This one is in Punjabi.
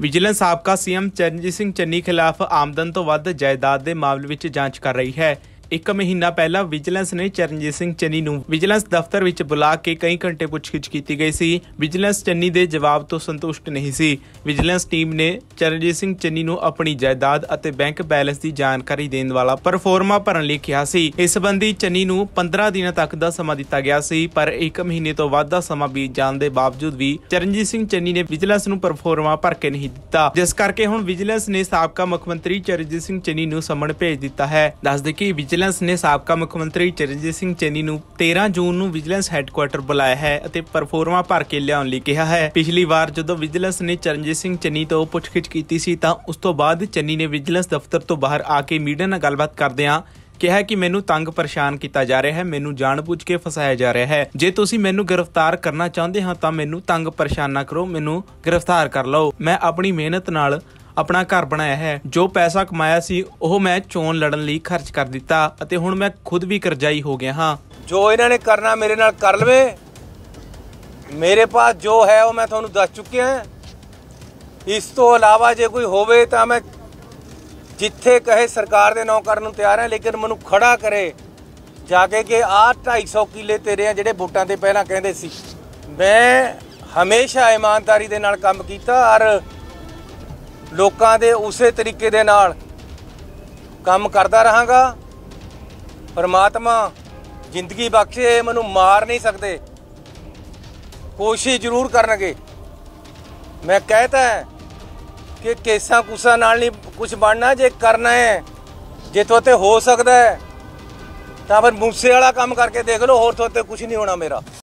ਵਿਜੀਲੈਂਸ ਸਾਬਕਾ ਸੀਐਮ ਚਰਨਜੀਤ ਸਿੰਘ ਚੰਨੀ ਖਿਲਾਫ ਆਮਦਨ ਤੋਂ ਵੱਧ ਜਾਇਦਾਦ ਦੇ ਮਾਮਲੇ ਵਿੱਚ ਜਾਂਚ ਕਰ ਰਹੀ ਹੈ ਇੱਕ ਮਹੀਨਾ ਪਹਿਲਾਂ ਵਿਜੀਲੈਂਸ ਨੇ ਚਰਨਜੀਤ ਸਿੰਘ ਚੰਨੀ ਨੂੰ ਵਿਜੀਲੈਂਸ ਦਫ਼ਤਰ ਵਿੱਚ ਬੁਲਾ ਕੇ ਕਈ ਘੰਟੇ ਪੁੱਛਗਿੱਛ ਕੀਤੀ ਗਈ ਸੀ ਵਿਜੀਲੈਂਸ ਚੰਨੀ ਦੇ ਜਵਾਬ ਤੋਂ ਸੰਤੁਸ਼ਟ ਨਹੀਂ ਸੀ ਵਿਜੀਲੈਂਸ ਟੀਮ ਨੇ ਚਰਨਜੀਤ ਸਿੰਘ ਚੰਨੀ ਨੂੰ ਆਪਣੀ ਜਾਇਦਾਦ ਅਤੇ ਬੈਂਕ ਬੈਲੈਂਸ ਦੀ ਜਾਣਕਾਰੀ ਦੇਣ ਵਾਲਾ ਪਰਫਾਰਮਾ ਭਰਨ ਲਈ ਕਿਹਾ ਸੀ ਇਸ ਸੰਬੰਧੀ ਚੰਨੀ ਨੂੰ 15 ਦਿਨਾਂ ਤੱਕ ਦਾ ਸਮਾਂ ਦਿੱਤਾ ਗਿਆ ਸੀ ਪਰ 1 ਮਹੀਨੇ ਤੋਂ ਵੱਧ ਦਾ ਸਮਾਂ ਬੀਤ ਜਾਣ ਦੇ ਬਾਵਜੂਦ ਵੀ ਚਰਨਜੀਤ ਸਿੰਘ ਚੰਨੀ ਨੇ ਵਿਜੀਲੈਂਸ ਨੂੰ ਪਰਫਾਰਮਾ ਭਰ ਕੇ ਨਹੀਂ ਦਿੱਤਾ ਜਿਸ ਕਰਕੇ ਹੁਣ ਵਿਜੀਲੈਂਸ ਨੇ ਸਾਬਕਾ ਮੁੱਖ ਮੰਤਰੀ ਚਰਨਜੀਤ ਸਿੰਘ ਚੰਨੀ ਨੂੰ ਸਮਨ ਭੇਜ ਦਿੱਤਾ ਹੈ ਦੱਸ ਦੇ ਕਿ ਵਿਜੀਲੈਂਸ ਵਿਜੀਲੈਂਸ ਨੇ ਸਾਬਕਾ ਮੁੱਖ ਮੰਤਰੀ ਚਰਨਜੀਤ ਸਿੰਘ ਚੰਨੀ ਨੂੰ 13 ਜੂਨ ਨੂੰ ਵਿਜੀਲੈਂਸ ਹੈੱਡਕੁਆਰਟਰ ਬੁਲਾਇਆ ਹੈ ਅਤੇ ਪਰਫੋਰਮਾ ਭਰ ਕੇ ਲਿਆਉਣ ਲਈ ਕਿਹਾ ਹੈ ਪਿਛਲੀ ਵਾਰ ਜਦੋਂ ਵਿਜੀਲੈਂਸ ਨੇ ਚਰਨਜੀਤ ਸਿੰਘ ਚੰਨੀ ਤੋਂ ਪੁੱਛਗਿੱਛ ਕੀਤੀ ਸੀ ਤਾਂ ਉਸ ਤੋਂ ਬਾਅਦ ਚੰਨੀ ਨੇ ਵਿਜੀਲੈਂਸ ਦਫ਼ਤਰ ਤੋਂ ਬਾਹਰ ਆ ਕੇ ਮੀਡੀਆ ਨਾਲ ਗੱਲਬਾਤ ਕਰਦਿਆਂ ਕਿਹਾ ਕਿ ਮੈਨੂੰ ਤੰਗ ਪਰੇਸ਼ਾਨ ਕੀਤਾ ਜਾ ਰਿਹਾ ਹੈ ਮੈਨੂੰ ਜਾਣਬੁੱਝ ਕੇ ਫਸਾਇਆ ਜਾ ਰਿਹਾ ਹੈ ਜੇ ਤੁਸੀਂ ਮੈਨੂੰ ਗ੍ਰਿਫਤਾਰ ਕਰਨਾ ਚਾਹੁੰਦੇ ਹੋ ਤਾਂ ਮੈਨੂੰ ਤੰਗ ਪਰੇਸ਼ਾਨ ਨਾ ਕਰੋ ਮੈਨੂੰ ਗ੍ਰਿਫਤਾਰ ਕਰ ਲਓ ਮੈਂ ਆਪਣੀ ਮਿਹਨਤ ਨਾਲ ਆਪਣਾ ਘਰ ਬਣਾਇਆ ਹੈ ਜੋ ਪੈਸਾ ਕਮਾਇਆ ਸੀ ਉਹ ਮੈਂ ਚੋਣ ਲੜਨ ਲਈ ਖਰਚ ਕਰ ਦਿੱਤਾ ਅਤੇ ਹੁਣ ਮੈਂ ਖੁਦ ਵੀ ਕਰਜ਼ਾਈ ਹੋ ਗਿਆ ਹਾਂ ਜੋ ਇਹਨਾਂ ਨੇ ਕਰਨਾ ਮੇਰੇ ਨਾਲ ਕਰ ਲਵੇ ਮੇਰੇ ਪਾਸ ਜੋ ਹੈ ਉਹ ਮੈਂ ਤੁਹਾਨੂੰ ਦੱਸ ਚੁੱਕਿਆ ਹਾਂ ਇਸ ਤੋਂ ਇਲਾਵਾ ਜੇ ਕੋਈ ਹੋਵੇ ਤਾਂ ਮੈਂ ਜਿੱਥੇ ਕਹੇ ਸਰਕਾਰ ਦੇ ਨੌਕਰ ਨੂੰ ਤਿਆਰ ਹਾਂ ਲੇਕਿਨ ਮੈਨੂੰ ਖੜਾ ਕਰੇ ਜਾ ਕੇ ਕਿ ਆਹ 250 ਕਿੱਲੇ ਤੇਰੇ ਆ ਜਿਹੜੇ ਵੋਟਾਂ ਤੇ ਪਹਿਲਾਂ ਕਹਿੰਦੇ ਸੀ ਮੈਂ ਹਮੇਸ਼ਾ ਇਮਾਨਦਾਰੀ ਦੇ ਨਾਲ ਕੰਮ ਕੀਤਾ ਔਰ ਲੋਕਾਂ ਦੇ ਉਸੇ ਤਰੀਕੇ ਦੇ ਨਾਲ ਕੰਮ ਕਰਦਾ ਰਹਾਂਗਾ ਪਰਮਾਤਮਾ ਜ਼ਿੰਦਗੀ ਬਖਸ਼ੇ ਮੈਨੂੰ ਮਾਰ ਨਹੀਂ ਸਕਦੇ ਕੋਸ਼ਿਸ਼ ਜ਼ਰੂਰ ਕਰਨਗੇ ਮੈਂ ਕਹਤਾ ਹੈ ਕਿ ਕੇਸਾਂ ਕੁਸਾ ਨਾਲ ਨਹੀਂ ਕੁਝ ਬਣਨਾ ਜੇ ਕਰਨਾ ਹੈ ਜੇ ਤੋਤੇ ਹੋ ਸਕਦਾ ਹੈ ਤਾਂ ਫਿਰ ਮੂਸੇ ਵਾਲਾ ਕੰਮ ਕਰਕੇ ਦੇਖ ਲਓ ਹੋਰ ਤੋਤੇ ਕੁਝ ਨਹੀਂ ਹੋਣਾ ਮੇਰਾ